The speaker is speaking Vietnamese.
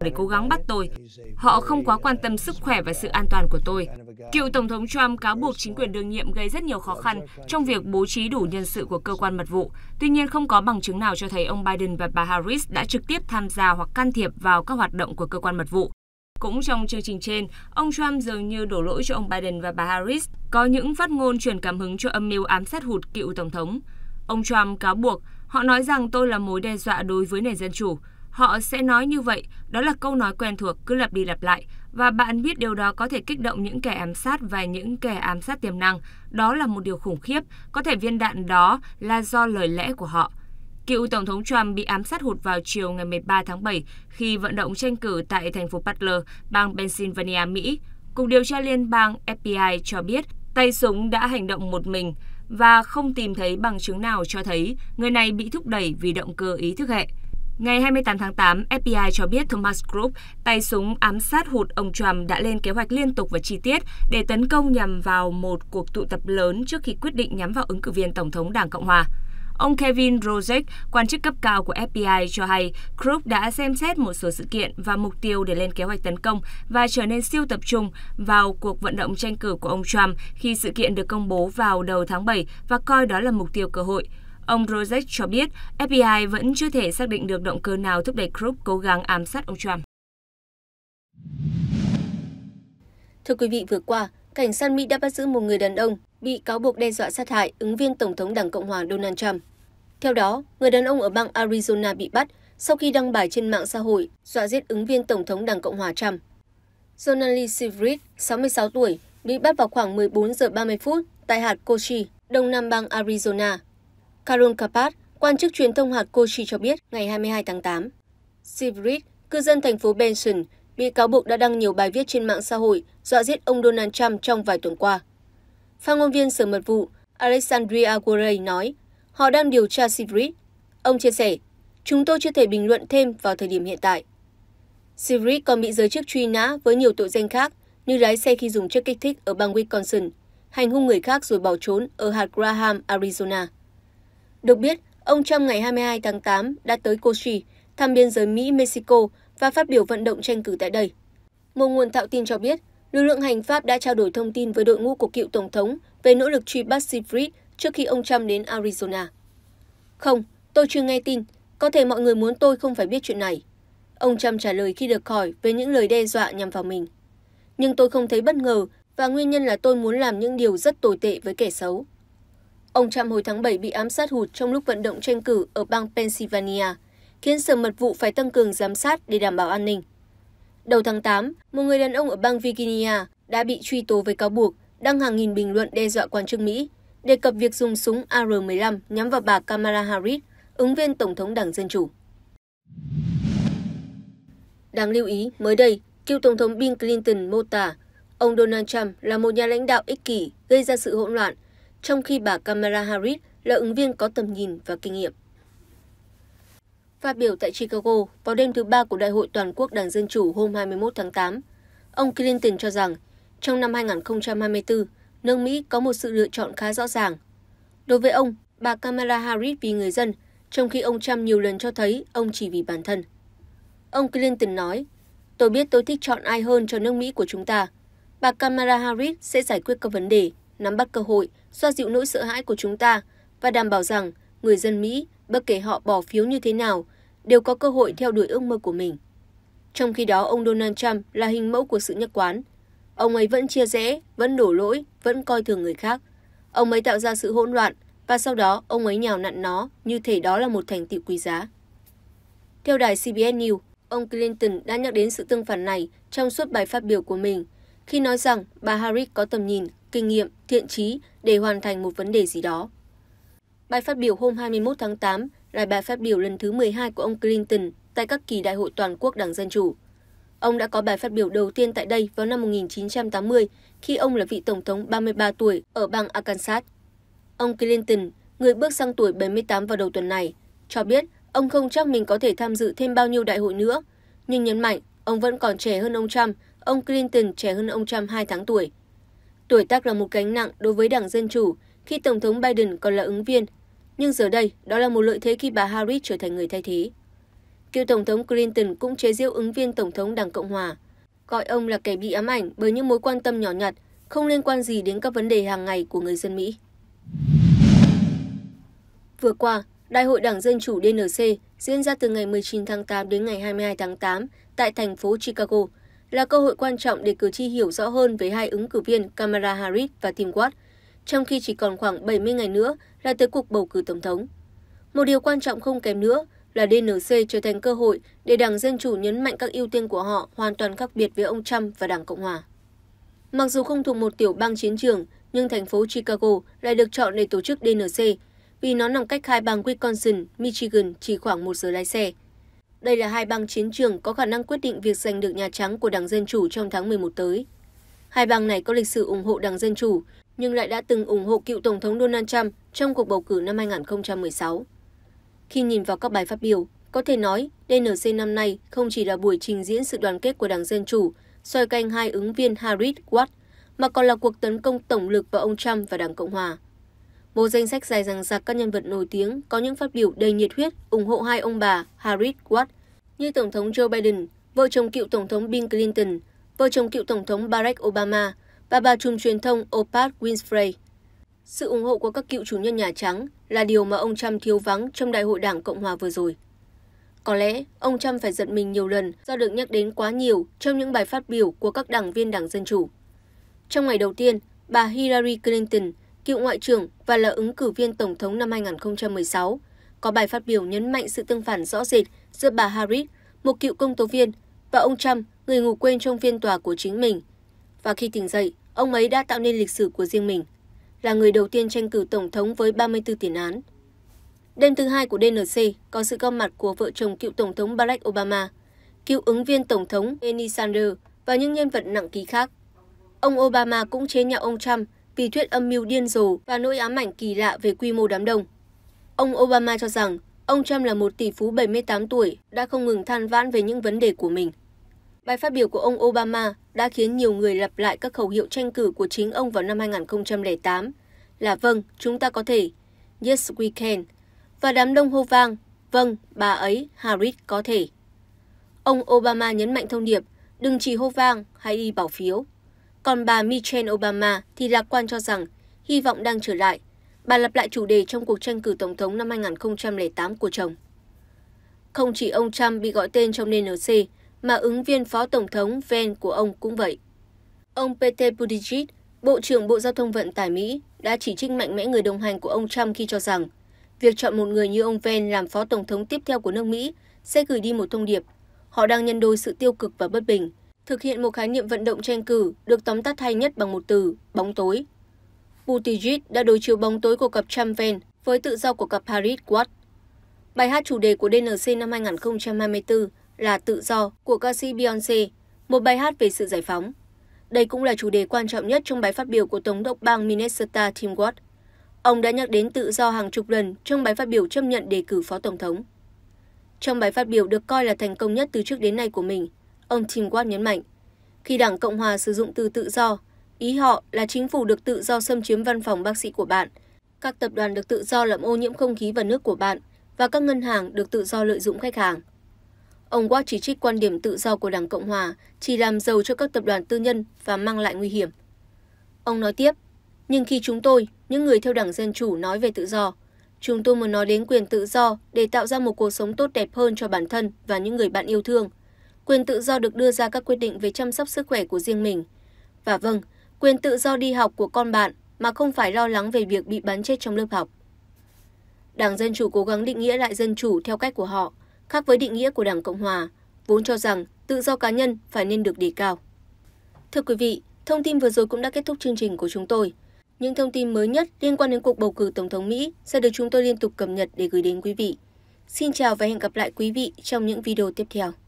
để cố gắng bắt tôi. Họ không quá quan tâm sức khỏe và sự an toàn của tôi. Cựu Tổng thống Trump cáo buộc chính quyền đương nhiệm gây rất nhiều khó khăn trong việc bố trí đủ nhân sự của cơ quan mật vụ. Tuy nhiên, không có bằng chứng nào cho thấy ông Biden và bà Harris đã trực tiếp tham gia hoặc can thiệp vào các hoạt động của cơ quan mật vụ. Cũng trong chương trình trên, ông Trump dường như đổ lỗi cho ông Biden và bà Harris có những phát ngôn truyền cảm hứng cho âm mưu ám sát hụt cựu Tổng thống. Ông Trump cáo buộc họ nói rằng tôi là mối đe dọa đối với nền dân chủ. Họ sẽ nói như vậy, đó là câu nói quen thuộc cứ lặp đi lặp lại và bạn biết điều đó có thể kích động những kẻ ám sát và những kẻ ám sát tiềm năng. Đó là một điều khủng khiếp, có thể viên đạn đó là do lời lẽ của họ. Cựu Tổng thống Trump bị ám sát hụt vào chiều ngày 13 tháng 7 khi vận động tranh cử tại thành phố Butler, bang Pennsylvania, Mỹ. Cục điều tra liên bang FBI cho biết tay súng đã hành động một mình và không tìm thấy bằng chứng nào cho thấy người này bị thúc đẩy vì động cơ ý thức hệ. Ngày 28 tháng 8, FBI cho biết Thomas Group, tay súng ám sát hụt ông Trump đã lên kế hoạch liên tục và chi tiết để tấn công nhằm vào một cuộc tụ tập lớn trước khi quyết định nhắm vào ứng cử viên Tổng thống Đảng Cộng Hòa. Ông Kevin Rosick, quan chức cấp cao của FBI, cho hay Group đã xem xét một số sự kiện và mục tiêu để lên kế hoạch tấn công và trở nên siêu tập trung vào cuộc vận động tranh cử của ông Trump khi sự kiện được công bố vào đầu tháng 7 và coi đó là mục tiêu cơ hội. Ông Rojek cho biết FBI vẫn chưa thể xác định được động cơ nào thúc đẩy Group cố gắng ám sát ông Trump. Thưa quý vị, vừa qua, cảnh sát Mỹ đã bắt giữ một người đàn ông bị cáo buộc đe dọa sát hại ứng viên Tổng thống Đảng Cộng hòa Donald Trump. Theo đó, người đàn ông ở bang Arizona bị bắt sau khi đăng bài trên mạng xã hội dọa giết ứng viên Tổng thống Đảng Cộng hòa Trump. Jonali Sivrit, 66 tuổi, bị bắt vào khoảng 14 giờ 30 phút tại hạt Cochise, đông nam bang Arizona. Karol Kapat, quan chức truyền thông hạt Kochi cho biết ngày 22 tháng 8. Sivrit, cư dân thành phố Benson, bị cáo buộc đã đăng nhiều bài viết trên mạng xã hội dọa giết ông Donald Trump trong vài tuần qua. Phát ngôn viên Sở Mật vụ Alexandria Aguirre nói, họ đang điều tra Sivrit. Ông chia sẻ, chúng tôi chưa thể bình luận thêm vào thời điểm hiện tại. Sivrit còn bị giới chức truy nã với nhiều tội danh khác như lái xe khi dùng chất kích thích ở bang Wisconsin, hành hung người khác rồi bỏ trốn ở hạt Graham, Arizona được biết ông trump ngày 22 tháng 8 đã tới kochi thăm biên giới mỹ mexico và phát biểu vận động tranh cử tại đây một nguồn thạo tin cho biết lực lượng hành pháp đã trao đổi thông tin với đội ngũ của cựu tổng thống về nỗ lực truy bắt Seyfried trước khi ông Trump đến Arizona. Không, tôi chưa nghe tin, có thể mọi người muốn tôi không phải biết chuyện này. Ông Trump trả lời khi được hỏi về những lời đe dọa nhằm vào mình. Nhưng tôi không thấy bất ngờ và nguyên nhân là tôi muốn làm những điều rất tồi tệ với kẻ xấu ông trump hồi tháng bảy bị ám sát hụt trong lúc vận động tranh cử ở bang pennsylvania khiến sở mật vụ phải tăng cường giám sát để đảm bảo an ninh đầu tháng tám một người đàn ông ở bang virginia đã bị truy tố với cáo buộc đăng hàng nghìn bình luận đe dọa quan chức mỹ đề cập việc dùng súng ar-15 nhắm vào bà kamala harris ứng viên tổng thống đảng dân chủ Đáng lưu ý, mới đây, cựu Tổng thống Bill Clinton mô tả ông Donald Trump là một nhà lãnh đạo ích kỷ gây ra sự hỗn loạn trong khi bà Kamala Harris là ứng viên có tầm nhìn và kinh nghiệm. Phát biểu tại Chicago vào đêm thứ ba của Đại hội Toàn quốc Đảng Dân Chủ hôm 21 tháng 8, ông Clinton cho rằng trong năm 2024, nước Mỹ có một sự lựa chọn khá rõ ràng. Đối với ông, bà Kamala Harris vì người dân, trong khi ông Trump nhiều lần cho thấy ông chỉ vì bản thân. Ông Clinton nói, tôi biết tôi thích chọn ai hơn cho nước Mỹ của chúng ta. Bà Kamala Harris sẽ giải quyết các vấn đề nắm bắt cơ hội, xoa dịu nỗi sợ hãi của chúng ta và đảm bảo rằng người dân Mỹ, bất kể họ bỏ phiếu như thế nào, đều có cơ hội theo đuổi ước mơ của mình. Trong khi đó, ông Donald Trump là hình mẫu của sự nhất quán. Ông ấy vẫn chia rẽ, vẫn đổ lỗi, vẫn coi thường người khác. Ông ấy tạo ra sự hỗn loạn và sau đó ông ấy nhào nặn nó như thể đó là một thành tựu quý giá. Theo đài CBS News, ông Clinton đã nhắc đến sự tương phản này trong suốt bài phát biểu của mình khi nói rằng bà Harris có tầm nhìn kinh nghiệm, thiện trí để hoàn thành một vấn đề gì đó. Bài phát biểu hôm 21 tháng 8 là bài phát biểu lần thứ 12 của ông Clinton tại các kỳ đại hội toàn quốc Đảng Dân Chủ. Ông đã có bài phát biểu đầu tiên tại đây vào năm 1980 khi ông là vị tổng thống 33 tuổi ở bang Arkansas. Ông Clinton, người bước sang tuổi 78 vào đầu tuần này, cho biết ông không chắc mình có thể tham dự thêm bao nhiêu đại hội nữa, nhưng nhấn mạnh ông vẫn còn trẻ hơn ông Trump, ông Clinton trẻ hơn ông Trump 2 tháng tuổi tuổi tác là một gánh nặng đối với đảng Dân Chủ khi Tổng thống Biden còn là ứng viên, nhưng giờ đây đó là một lợi thế khi bà Harris trở thành người thay thế. Cựu Tổng thống Clinton cũng chế giễu ứng viên Tổng thống Đảng Cộng Hòa, gọi ông là kẻ bị ám ảnh bởi những mối quan tâm nhỏ nhặt, không liên quan gì đến các vấn đề hàng ngày của người dân Mỹ. Vừa qua, Đại hội Đảng Dân Chủ DNC diễn ra từ ngày 19 tháng 8 đến ngày 22 tháng 8 tại thành phố Chicago – là cơ hội quan trọng để cử tri hiểu rõ hơn về hai ứng cử viên Kamala Harris và Tim Watt, trong khi chỉ còn khoảng 70 ngày nữa là tới cuộc bầu cử tổng thống. Một điều quan trọng không kém nữa là DNC trở thành cơ hội để Đảng Dân Chủ nhấn mạnh các ưu tiên của họ hoàn toàn khác biệt với ông Trump và Đảng Cộng Hòa. Mặc dù không thuộc một tiểu bang chiến trường, nhưng thành phố Chicago lại được chọn để tổ chức DNC vì nó nằm cách hai bang Wisconsin, Michigan chỉ khoảng một giờ lái xe. Đây là hai bang chiến trường có khả năng quyết định việc giành được Nhà Trắng của Đảng Dân Chủ trong tháng 11 tới. Hai bang này có lịch sử ủng hộ Đảng Dân Chủ, nhưng lại đã từng ủng hộ cựu Tổng thống Donald Trump trong cuộc bầu cử năm 2016. Khi nhìn vào các bài phát biểu, có thể nói DNC năm nay không chỉ là buổi trình diễn sự đoàn kết của Đảng Dân Chủ, soi canh hai ứng viên Harris Watt, mà còn là cuộc tấn công tổng lực vào ông Trump và Đảng Cộng Hòa. Một danh sách dài rằng dặc các nhân vật nổi tiếng có những phát biểu đầy nhiệt huyết ủng hộ hai ông bà Harris Watt như Tổng thống Joe Biden, vợ chồng cựu Tổng thống Bill Clinton, vợ chồng cựu Tổng thống Barack Obama và bà trùm truyền thông Oprah Winfrey. Sự ủng hộ của các cựu chủ nhân Nhà Trắng là điều mà ông Trump thiếu vắng trong Đại hội Đảng Cộng hòa vừa rồi. Có lẽ ông Trump phải giật mình nhiều lần do được nhắc đến quá nhiều trong những bài phát biểu của các đảng viên Đảng Dân Chủ. Trong ngày đầu tiên, bà Hillary Clinton – cựu ngoại trưởng và là ứng cử viên tổng thống năm 2016 có bài phát biểu nhấn mạnh sự tương phản rõ rệt giữa bà Harris, một cựu công tố viên, và ông Trump, người ngủ quên trong phiên tòa của chính mình. Và khi tỉnh dậy, ông ấy đã tạo nên lịch sử của riêng mình, là người đầu tiên tranh cử tổng thống với 34 tiền án. Đêm thứ hai của DNC có sự góp mặt của vợ chồng cựu tổng thống Barack Obama, cựu ứng viên tổng thống Bernie Sanders và những nhân vật nặng ký khác. Ông Obama cũng chế nhạo ông Trump vì thuyết âm mưu điên rồ và nỗi ám ảnh kỳ lạ về quy mô đám đông. Ông Obama cho rằng ông Trump là một tỷ phú 78 tuổi đã không ngừng than vãn về những vấn đề của mình. Bài phát biểu của ông Obama đã khiến nhiều người lặp lại các khẩu hiệu tranh cử của chính ông vào năm 2008 là vâng, chúng ta có thể, yes we can, và đám đông hô vang, vâng, bà ấy, Harris có thể. Ông Obama nhấn mạnh thông điệp, đừng chỉ hô vang hay đi bỏ phiếu còn bà Michelle obama thì lạc quan cho rằng hy vọng đang trở lại bà lặp lại chủ đề trong cuộc tranh cử tổng thống năm 2008 của chồng. Không chỉ ông Trump bị gọi tên trong NNC, mà ứng viên phó tổng thống Van của ông cũng vậy. Ông Pete Buttigieg, Bộ trưởng Bộ Giao thông Vận tải Mỹ, đã chỉ trích mạnh mẽ người đồng hành của ông Trump khi cho rằng việc chọn một người như ông Van làm phó tổng thống tiếp theo của nước Mỹ sẽ gửi đi một thông điệp. Họ đang nhân đôi sự tiêu cực và bất bình thực hiện một khái niệm vận động tranh cử được tóm tắt hay nhất bằng một từ, bóng tối. Buttigieg đã đối chiếu bóng tối của cặp Trump-Vance với tự do của cặp Harris-Watt. Bài hát chủ đề của DNC năm 2024 là Tự do của ca sĩ Beyoncé, một bài hát về sự giải phóng. Đây cũng là chủ đề quan trọng nhất trong bài phát biểu của Tổng đốc bang Minnesota Tim Watt. Ông đã nhắc đến tự do hàng chục lần trong bài phát biểu chấp nhận đề cử phó tổng thống. Trong bài phát biểu được coi là thành công nhất từ trước đến nay của mình, ông Tim Watt nhấn mạnh. Khi Đảng Cộng Hòa sử dụng từ tự do, ý họ là chính phủ được tự do xâm chiếm văn phòng bác sĩ của bạn, các tập đoàn được tự do làm ô nhiễm không khí và nước của bạn và các ngân hàng được tự do lợi dụng khách hàng. Ông Watt chỉ trích quan điểm tự do của Đảng Cộng Hòa chỉ làm giàu cho các tập đoàn tư nhân và mang lại nguy hiểm. Ông nói tiếp, nhưng khi chúng tôi, những người theo Đảng Dân Chủ nói về tự do, chúng tôi muốn nói đến quyền tự do để tạo ra một cuộc sống tốt đẹp hơn cho bản thân và những người bạn yêu thương, quyền tự do được đưa ra các quyết định về chăm sóc sức khỏe của riêng mình. Và vâng, quyền tự do đi học của con bạn mà không phải lo lắng về việc bị bắn chết trong lớp học. Đảng Dân Chủ cố gắng định nghĩa lại dân chủ theo cách của họ, khác với định nghĩa của Đảng Cộng Hòa, vốn cho rằng tự do cá nhân phải nên được đề cao. Thưa quý vị, thông tin vừa rồi cũng đã kết thúc chương trình của chúng tôi. Những thông tin mới nhất liên quan đến cuộc bầu cử Tổng thống Mỹ sẽ được chúng tôi liên tục cập nhật để gửi đến quý vị. Xin chào và hẹn gặp lại quý vị trong những video tiếp theo.